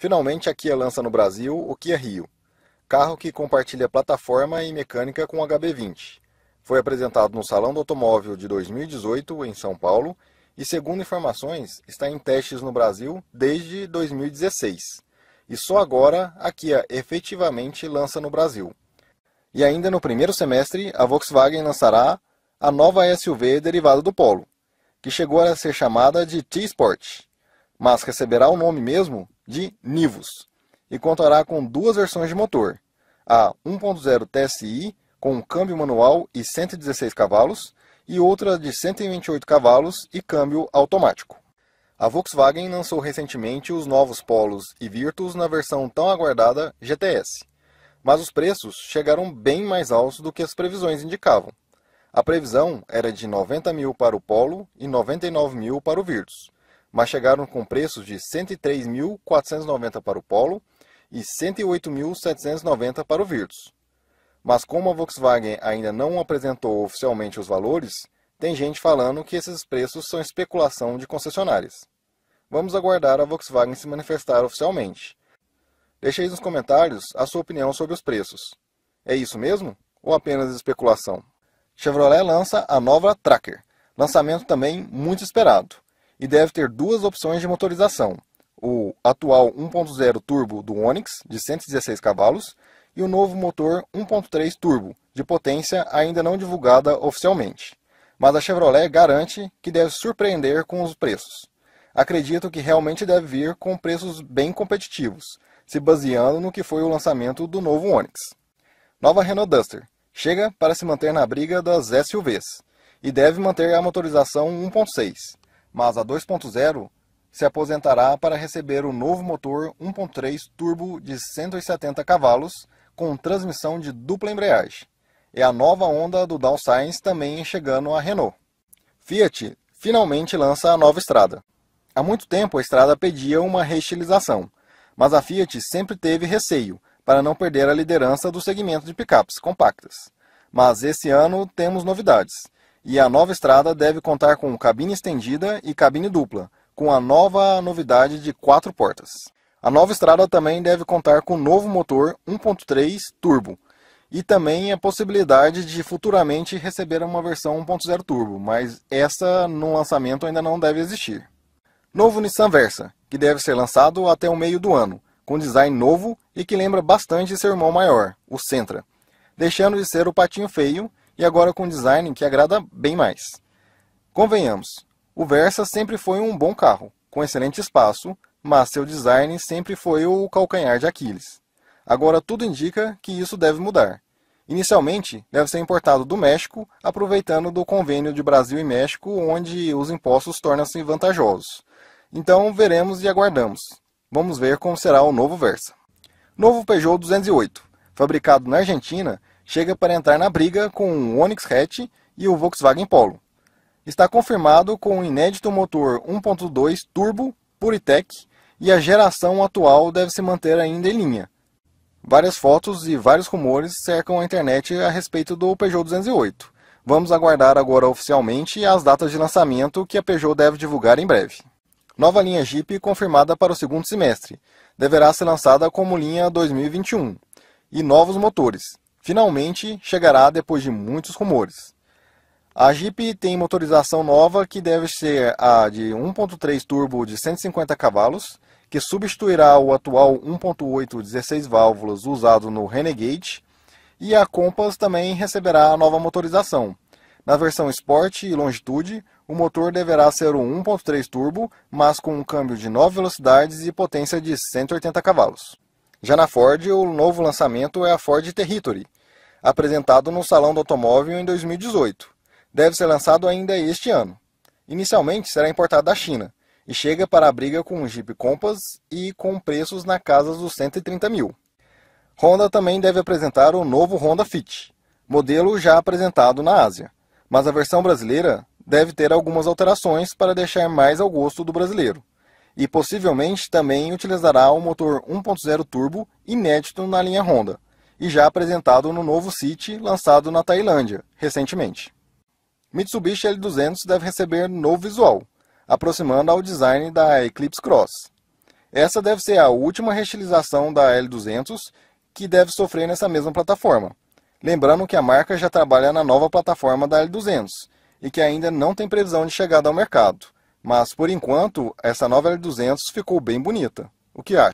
Finalmente, a Kia lança no Brasil o Kia Rio, carro que compartilha plataforma e mecânica com o HB20. Foi apresentado no Salão do Automóvel de 2018 em São Paulo e, segundo informações, está em testes no Brasil desde 2016. E só agora a Kia efetivamente lança no Brasil. E ainda no primeiro semestre, a Volkswagen lançará a nova SUV derivada do Polo, que chegou a ser chamada de T-Sport mas receberá o nome mesmo de Nivus e contará com duas versões de motor: a 1.0 TSI com câmbio manual e 116 cavalos e outra de 128 cavalos e câmbio automático. A Volkswagen lançou recentemente os novos Polos e Virtus na versão tão aguardada GTS, mas os preços chegaram bem mais altos do que as previsões indicavam. A previsão era de 90 mil para o Polo e 99 mil para o Virtus, mas chegaram com preços de 103.490 para o Polo e 108.790 para o Virtus. Mas como a Volkswagen ainda não apresentou oficialmente os valores, tem gente falando que esses preços são especulação de concessionárias. Vamos aguardar a Volkswagen se manifestar oficialmente. Deixe aí nos comentários a sua opinião sobre os preços. É isso mesmo ou apenas especulação? Chevrolet lança a nova Tracker, lançamento também muito esperado e deve ter duas opções de motorização: o atual 1.0 turbo do Onix, de 116 cavalos, e o novo motor 1.3 turbo, de potência ainda não divulgada oficialmente. Mas a Chevrolet garante que deve surpreender com os preços. Acredito que realmente deve vir com preços bem competitivos, se baseando no que foi o lançamento do novo Onix. Nova Renault Duster chega para se manter na briga das SUVs e deve manter a motorização 1.6 mas a 2.0 se aposentará para receber o novo motor 1.3 turbo de 170 cavalos com transmissão de dupla embreagem. É a nova onda do Downscience também chegando à Renault. Fiat finalmente lança a nova Estrada. Há muito tempo a Estrada pedia uma reestilização, mas a Fiat sempre teve receio para não perder a liderança do segmento de picapes compactas. Mas esse ano temos novidades e a nova estrada deve contar com cabine estendida e cabine dupla, com a nova novidade de quatro portas. A nova estrada também deve contar com o novo motor 1.3 turbo e também a possibilidade de futuramente receber uma versão 1.0 turbo, mas essa no lançamento ainda não deve existir. Novo Nissan Versa, que deve ser lançado até o meio do ano, com design novo e que lembra bastante seu irmão maior, o Sentra, deixando de ser o patinho feio e agora com um design que agrada bem mais. Convenhamos, o Versa sempre foi um bom carro, com excelente espaço, mas seu design sempre foi o calcanhar de Aquiles. Agora tudo indica que isso deve mudar. Inicialmente, deve ser importado do México, aproveitando do convênio de Brasil e México, onde os impostos tornam-se vantajosos. Então, veremos e aguardamos. Vamos ver como será o novo Versa. Novo Peugeot 208. Fabricado na Argentina, chega para entrar na briga com o Onix Hatch e o Volkswagen Polo. Está confirmado com o inédito motor 1.2 turbo Puritech e a geração atual deve se manter ainda em linha. Várias fotos e vários rumores cercam a internet a respeito do Peugeot 208. Vamos aguardar agora oficialmente as datas de lançamento que a Peugeot deve divulgar em breve. Nova linha Jeep confirmada para o segundo semestre. Deverá ser lançada como linha 2021. E novos motores finalmente chegará depois de muitos rumores. A Jeep tem motorização nova que deve ser a de 1.3 turbo de 150 cavalos, que substituirá o atual 1.8 16 válvulas usado no Renegade, e a Compass também receberá a nova motorização. Na versão Sport e Longitude, o motor deverá ser o 1.3 turbo, mas com um câmbio de 9 velocidades e potência de 180 cavalos. Já na Ford, o novo lançamento é a Ford Territory, apresentado no Salão do Automóvel em 2018. Deve ser lançado ainda este ano. Inicialmente será importado da China e chega para a briga com o Jeep Compass e com preços na casa dos 130 mil. Honda também deve apresentar o novo Honda Fit, modelo já apresentado na Ásia, mas a versão brasileira deve ter algumas alterações para deixar mais ao gosto do brasileiro e possivelmente também utilizará um motor 1.0 turbo inédito na linha Honda, e já apresentado no novo City lançado na Tailândia, recentemente. Mitsubishi L200 deve receber novo visual, aproximando ao design da Eclipse Cross. Essa deve ser a última restilização da L200 que deve sofrer nessa mesma plataforma. Lembrando que a marca já trabalha na nova plataforma da L200 e que ainda não tem previsão de chegada ao mercado. Mas por enquanto, essa nova L200 ficou bem bonita. O que acha?